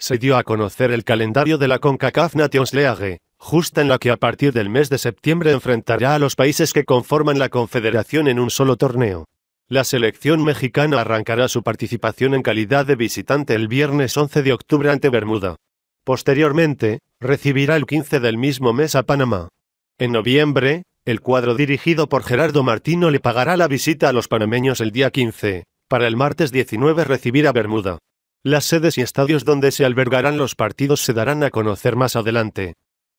se dio a conocer el calendario de la CONCACAF Nations League, justa en la que a partir del mes de septiembre enfrentará a los países que conforman la confederación en un solo torneo. La selección mexicana arrancará su participación en calidad de visitante el viernes 11 de octubre ante Bermuda. Posteriormente, recibirá el 15 del mismo mes a Panamá. En noviembre, el cuadro dirigido por Gerardo Martino le pagará la visita a los panameños el día 15, para el martes 19 recibir a Bermuda. Las sedes y estadios donde se albergarán los partidos se darán a conocer más adelante.